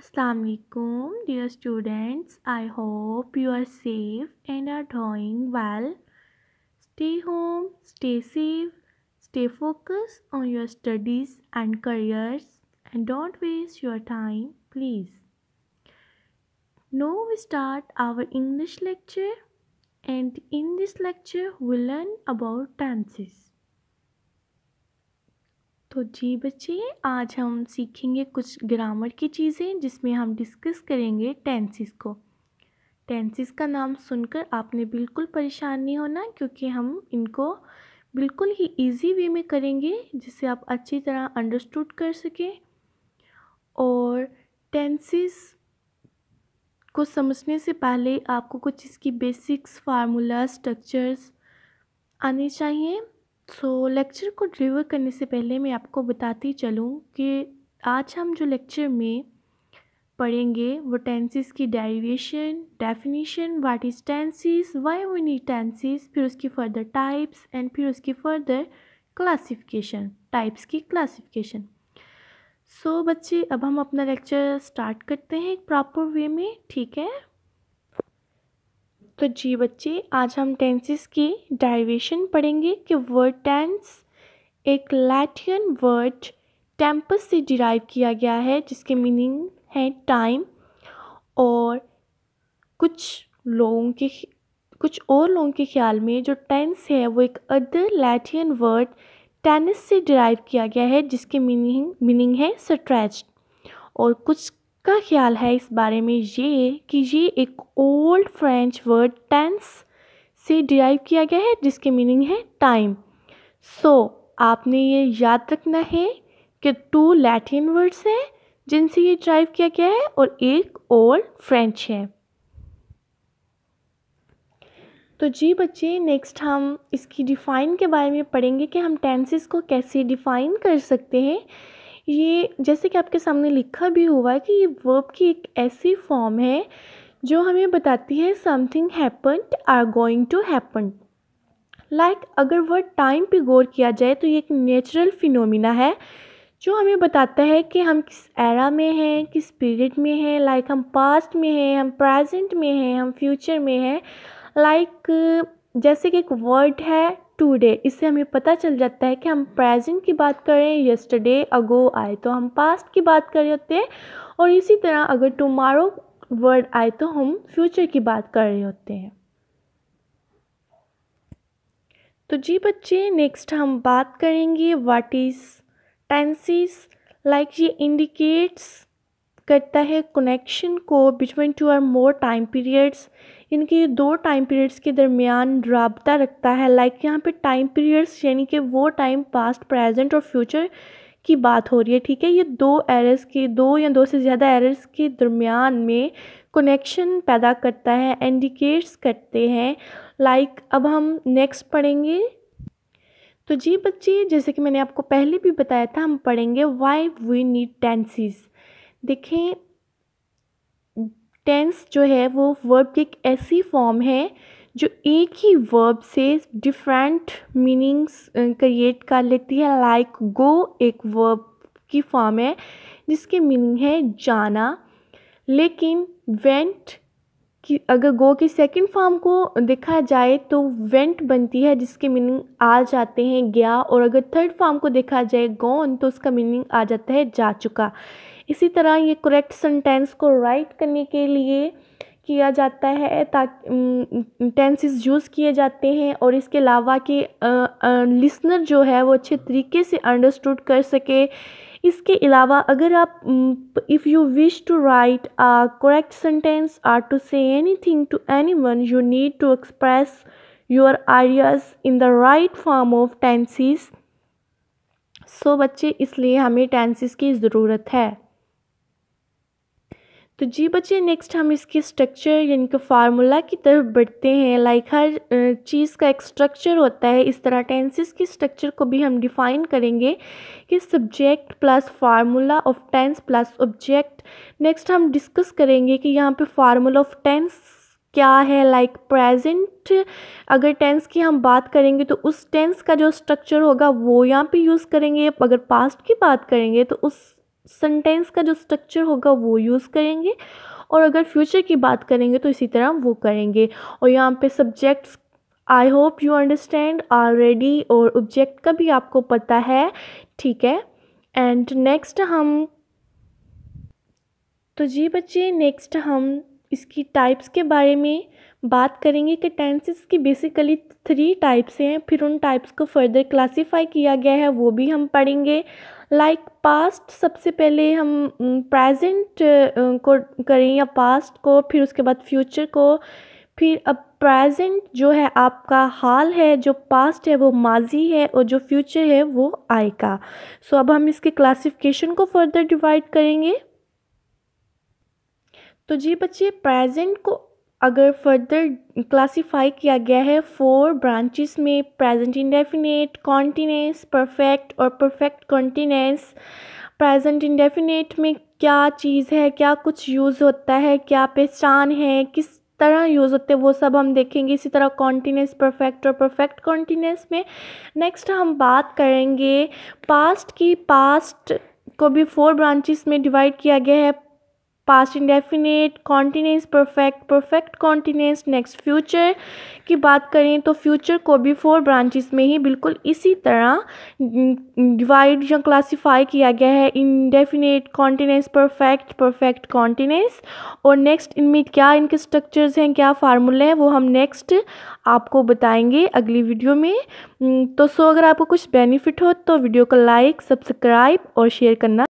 Assalamualaikum, alaikum dear students I hope you are safe and are doing well stay home stay safe stay focused on your studies and careers and don't waste your time please now we start our English lecture and in this lecture we learn about tenses तो जी बच्चे आज हम सीखेंगे कुछ grammar की चीज़ें जिसमें हम डिस्कस करेंगे टेंसिस को टेंसिस का नाम सुनकर आपने बिल्कुल परेशान नहीं होना क्योंकि हम इनको बिल्कुल ही इजी वे में करेंगे जिससे आप अच्छी तरह अंडरस्टूड कर सकें और टेंसिस को समझने से पहले आपको कुछ इसकी बेसिक्स फार्मूला स्ट्रक्चर्स आने चाहिए सो so, लेक्चर को डिलीवर करने से पहले मैं आपको बताती चलूँ कि आज हम जो लेक्चर में पढ़ेंगे वो टेंसिस की derivation definition what is tenses why we need tenses फिर उसकी फर्दर टाइप्स एंड फिर उसकी फर्दर क्लासिफिकेशन टाइप्स की क्लासिफिकेशन सो so, बच्चे अब हम अपना लेक्चर स्टार्ट करते हैं एक प्रॉपर वे में ठीक है तो जी बच्चे आज हम टेंसेस की डाइवेशन पढ़ेंगे कि वर्ड टेंस एक लैटिन वर्ड टेम्पस से डिराइव किया गया है जिसके मीनिंग है टाइम और कुछ लोगों के कुछ और लोगों के ख्याल में जो टेंस है वो एक अदर लैटिन वर्ड टेनिस से डिराइव किया गया है जिसके मीनिंग मीनिंग है स्ट्रेच और कुछ का ख्याल है इस बारे में ये कि ये एक ओल्ड फ्रेंच वर्ड टेंस से डिराइव किया गया है जिसके मीनिंग है टाइम सो so, आपने ये याद रखना है कि टू लैटिन वर्ड्स हैं जिनसे ये ड्राइव किया गया है और एक ओल्ड फ्रेंच है तो जी बच्चे नेक्स्ट हम इसकी डिफ़ाइन के बारे में पढ़ेंगे कि हम टेंसेस को कैसे डिफ़ाइन कर सकते हैं ये जैसे कि आपके सामने लिखा भी हुआ है कि ये वर्ब की एक ऐसी फॉर्म है जो हमें बताती है something happened or going to happen like अगर वर्ड टाइम पे गौर किया जाए तो ये एक नेचुरल फिनोमिना है जो हमें बताता है कि हम किस एरा में हैं किस पीरियड में हैं लाइक like हम पास्ट में हैं हम प्रेजेंट में हैं हम फ्यूचर में हैं लाइक like, जैसे कि एक वर्ड है टूडे इससे हमें पता चल जाता है कि हम प्रेजेंट की बात करें यस्टरडे अगो आए तो हम पास्ट की बात कर रहे होते हैं और इसी तरह अगर टुमारो वर्ड आए तो हम फ्यूचर की बात कर रहे होते हैं तो जी बच्चे नेक्स्ट हम बात करेंगे वाट इज़ टेंसिस लाइक ये इंडिकेट्स करता है कनेक्शन को between two or more time periods इनके दो टाइम पीरियड्स के दरमियान रबता रखता है लाइक like यहाँ पे टाइम पीरियड्स यानी कि वो टाइम पास्ट प्रेजेंट और फ्यूचर की बात हो रही है ठीक है ये दो एरर्स के दो या दो से ज़्यादा एरर्स के दरमियान में कनेक्शन पैदा करता है इंडिकेट्स करते हैं लाइक like, अब हम नेक्स्ट पढ़ेंगे तो जी बच्चे जैसे कि मैंने आपको पहले भी बताया था हम पढ़ेंगे वाई वी नीड टेंसीज़ देखें टेंस जो है वो वर्ब की एक ऐसी फॉर्म है जो एक ही वर्ब से डिफरेंट मीनिंग्स क्रिएट कर लेती है लाइक गो एक वर्ब की फॉर्म है जिसकी मीनिंग है जाना लेकिन वेंट कि अगर गो के सेकंड फॉर्म को देखा जाए तो वेंट बनती है जिसके मीनिंग आ जाते हैं गया और अगर थर्ड फॉर्म को देखा जाए गॉन तो उसका मीनिंग आ जाता है जा चुका इसी तरह ये करेक्ट सेंटेंस को राइट करने के लिए किया जाता है ताकि टेंसेस यूज़ किए जाते हैं और इसके अलावा कि लिसनर जो है वो अच्छे तरीके से अंडरस्टूड कर सके इसके अलावा अगर आप if you wish to write a correct sentence or to say anything to anyone you need to express your ideas in the right form of tenses so बच्चे इसलिए हमें टेंसेस की ज़रूरत है तो जी बच्चे नेक्स्ट हम इसके स्ट्रक्चर यानी कि फार्मूला की तरफ बढ़ते हैं लाइक हर चीज़ का एक स्ट्रक्चर होता है इस तरह टेंसेस की स्ट्रक्चर को भी हम डिफ़ाइन करेंगे कि subject plus formula of tense plus object next हम डिस्कस करेंगे कि यहाँ पे फार्मूला ऑफ टेंस क्या है लाइक like प्रेजेंट अगर टेंस की हम बात करेंगे तो उस टेंस का जो स्ट्रक्चर होगा वो यहाँ पे यूज़ करेंगे अगर पास्ट की बात करेंगे तो उस सेंटेंस का जो स्ट्रक्चर होगा वो यूज़ करेंगे और अगर फ्यूचर की बात करेंगे तो इसी तरह वो करेंगे और यहाँ पे subjects I hope you understand already और ऑब्जेक्ट का भी आपको पता है ठीक है एंड नेक्स्ट हम तो जी बच्चे नेक्स्ट हम इसकी टाइप्स के बारे में बात करेंगे कि टेंसेस की बेसिकली थ्री टाइप्स हैं फिर उन टाइप्स को फर्दर क्लासिफाई किया गया है वो भी हम पढ़ेंगे लाइक like पास्ट सबसे पहले हम प्रेजेंट को करें या पास्ट को फिर उसके बाद फ्यूचर को फिर अब प्रेजेंट जो है आपका हाल है जो पास्ट है वो माजी है और जो फ्यूचर है वो आएगा सो so, अब हम इसके क्लासिफिकेशन को फर्दर डिवाइड करेंगे तो जी बच्चे प्रेजेंट को अगर फर्दर क्लासिफाई किया गया है फोर ब्रांचेस में प्रेजेंट इंडेफिनेट कॉन्टीनेंस परफेक्ट और परफेक्ट कॉन्टीनेंस प्रेजेंट इंडेफिनेट में क्या चीज़ है क्या कुछ यूज़ होता है क्या पहचान है किस तरह यूज़ होते हैं वो सब हम देखेंगे इसी तरह कॉन्टीन्यूस परफेक्ट और परफेक्ट कॉन्टीन्यूस में नेक्स्ट हम बात करेंगे पास्ट की पास्ट को भी फोर ब्रांचेस में डिवाइड किया गया है past indefinite continuous perfect perfect continuous next future की बात करें तो फ्यूचर को भी फोर ब्रांचेस में ही बिल्कुल इसी तरह डिवाइड या क्लासीफाई किया गया है indefinite continuous perfect perfect continuous और नेक्स्ट इनमें क्या इनके स्ट्रक्चर्स हैं क्या फार्मूले हैं वो हम नेक्स्ट आपको बताएंगे अगली वीडियो में हम्म, तो सो अगर आपको कुछ बेनिफिट हो तो वीडियो को लाइक सब्सक्राइब और शेयर करना